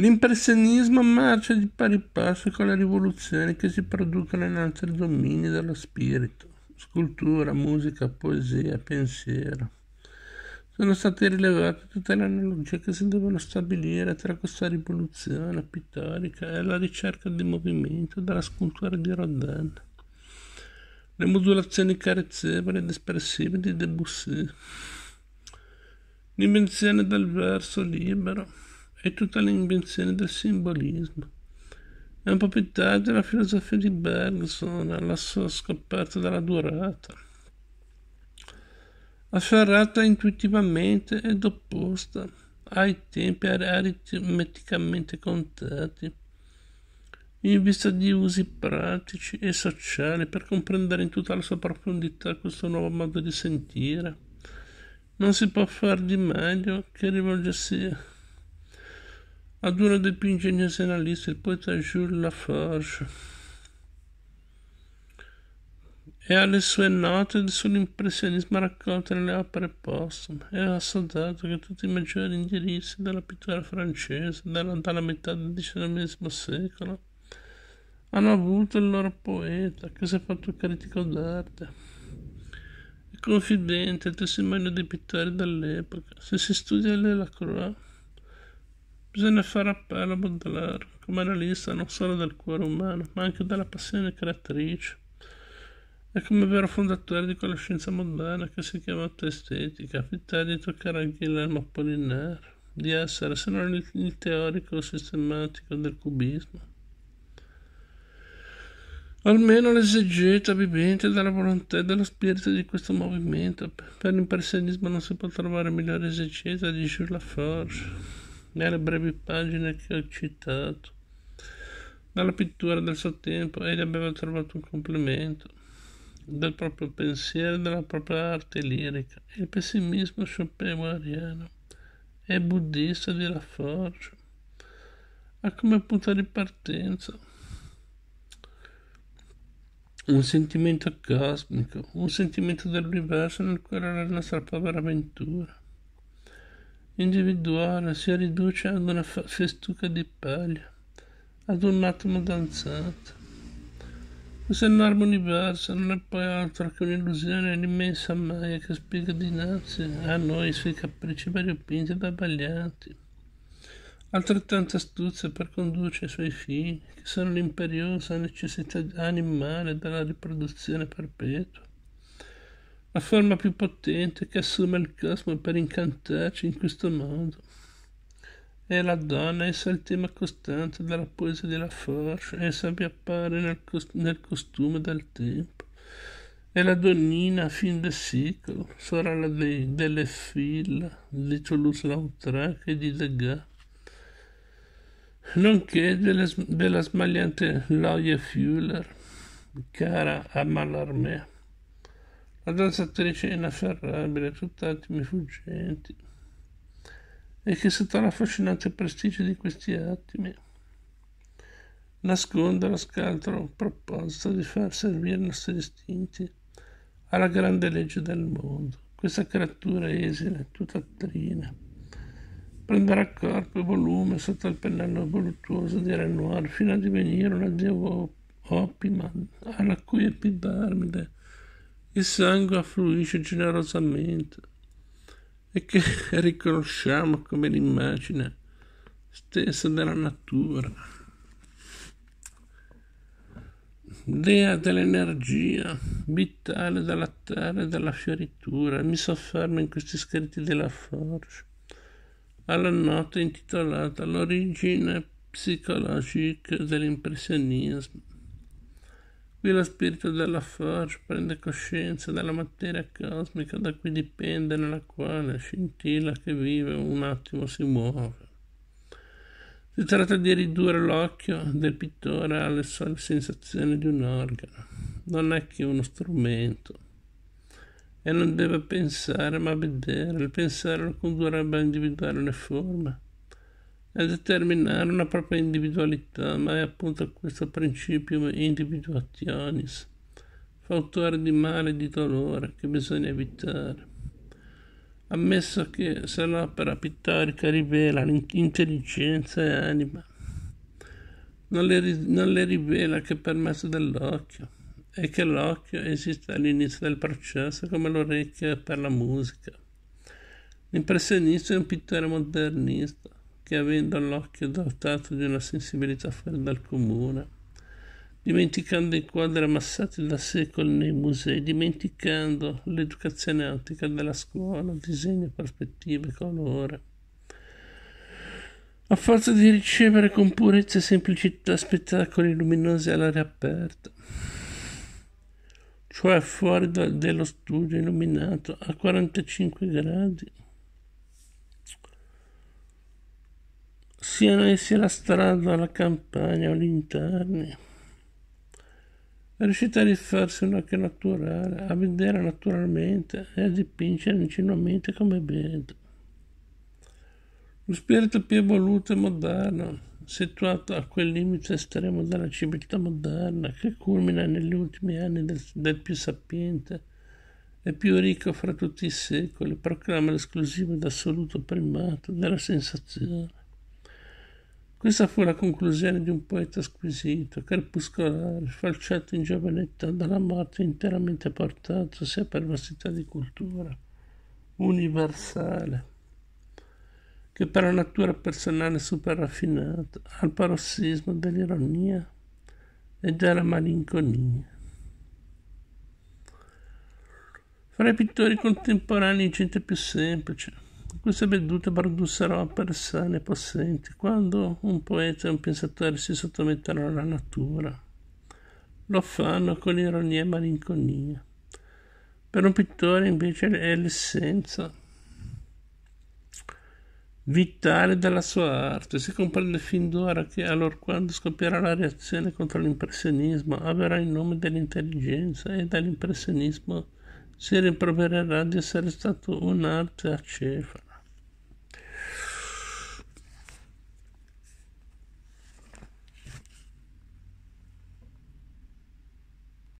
L'impressionismo marcia di pari passo con le rivoluzioni che si producono in altri domini dello spirito, scultura, musica, poesia, pensiero. Sono state rilevate tutte le analogie che si devono stabilire tra questa rivoluzione pittorica e la ricerca di movimento della scultura di Rodin. Le modulazioni carezzevoli ed espressive di Debussy. L'invenzione del verso libero è tutta l'invenzione del simbolismo. È un po' più tardi la filosofia di Bergson, la sua scoperta della durata. Afferrata intuitivamente ed opposta ai tempi aritmeticamente contati, in vista di usi pratici e sociali per comprendere in tutta la sua profondità questo nuovo modo di sentire. Non si può far di meglio che rivolgersi ad uno dei più ingegnosi analisti, il poeta Jules Lafarge, e alle sue note sull'impressionismo raccolte nelle opere postume, e ha assodato che tutti i maggiori indirizzi della pittura francese della lontana metà del XIX secolo hanno avuto il loro poeta, che si è fatto critico d'arte, e confidente, e testimonio dei pittori dell'epoca. Se si studia Le Lacroix, Bisogna fare appello a Baudelaire come analista non solo del cuore umano, ma anche della passione creatrice, e come vero fondatore di quella scienza moderna che si chiama estetica, fitta di toccare a Guillermo Apollinaire, di essere se non il, il teorico sistematico del cubismo. Almeno l'esegeta vivente della volontà e dello spirito di questo movimento. Per l'impressionismo non si può trovare migliore esegeta di Jules Laforge nelle brevi pagine che ho citato. Dalla pittura del suo tempo egli aveva trovato un complemento del proprio pensiero e della propria arte lirica, il pessimismo schopenhaueriano e buddista di Rafforgio ha come punto di partenza un sentimento cosmico, un sentimento dell'universo nel cuore della nostra povera avventura individuale si riduce ad una festuca di paglia, ad un atomo danzante. Questo enorme universo non è poi altro che un'illusione, un'immensa maia che spiega dinanzi a noi i suoi capricci variopinti ed abbaglianti. Altrettanta astuzia per conduce i suoi figli, che sono l'imperiosa necessità animale della riproduzione perpetua la forma più potente che assume il cosmo per incantarci in questo modo. E la donna essa è il tema costante della poesia della forza, essa vi appare nel, cost- nel costume del tempo. E la donnina fin del secolo, sorella dei, delle fila di Toulouse-Lautrec e di Degas, nonché delle, della smagliante Loya Fuller, cara a Mallarmé. La danzatrice inafferrabile, tutta attimi fuggenti, e che sotto l'affascinante prestigio di questi attimi nasconde la scaltro proposta di far servire i nostri istinti alla grande legge del mondo. Questa creatura esile, tutta trina, prenderà corpo e volume sotto il pennello voluttuoso di Renoir fino a divenire una dea opima alla cui epidermide il sangue affluisce generosamente e che riconosciamo come l'immagine stessa della natura, dea dell'energia vitale da lattare e dalla fioritura. Mi soffermo in questi scritti della Forge alla nota intitolata L'origine psicologica dell'impressionismo Qui lo spirito della dell'affair prende coscienza della materia cosmica da cui dipende nella quale scintilla che vive un attimo si muove. Si tratta di ridurre l'occhio del pittore alle sole sensazioni di un organo, non è che uno strumento. E non deve pensare ma vedere, il pensare lo condurrebbe a individuare le forme a determinare una propria individualità, ma è appunto questo principio individuationis, fautore di male e di dolore che bisogna evitare. Ammesso che se l'opera pittorica rivela intelligenza e anima, non le, non le rivela che per mezzo dell'occhio, e che l'occhio esiste all'inizio del processo come l'orecchio per la musica. L'impressionista è un pittore modernista, che avendo l'occhio dotato di una sensibilità fuori dal comune, dimenticando i quadri ammassati da secoli nei musei, dimenticando l'educazione antica della scuola, disegno, prospettive, colore. A forza di ricevere con purezza e semplicità spettacoli luminosi all'aria aperta, cioè fuori da, dello studio illuminato a 45 gradi, siano essi la strada, la campagna o gli interni. Riuscite a rifarsi un occhio naturale, a vedere naturalmente e a dipingere ingenuamente come vede. Lo spirito più evoluto e moderno, situato a quel limite estremo della civiltà moderna che culmina negli ultimi anni del, del più sapiente e più ricco fra tutti i secoli, proclama l'esclusivo ed assoluto primato della sensazione. Questa fu la conclusione di un poeta squisito, crepuscolare, falciato in giovanetà dalla morte interamente portato sia per vastità di cultura, universale, che per la natura personale super raffinata, al parossismo dell'ironia e della malinconia. Fra i pittori contemporanei gente più semplice, queste vedute produssero opere sane possenti quando un poeta e un pensatore si sottomettono alla natura. Lo fanno con ironia e malinconia. Per un pittore invece è l'essenza vitale della sua arte. Si comprende fin d'ora che allora quando scoppierà la reazione contro l'impressionismo avrà il nome dell'intelligenza e dall'impressionismo si rimprovererà di essere stato un'arte acefa.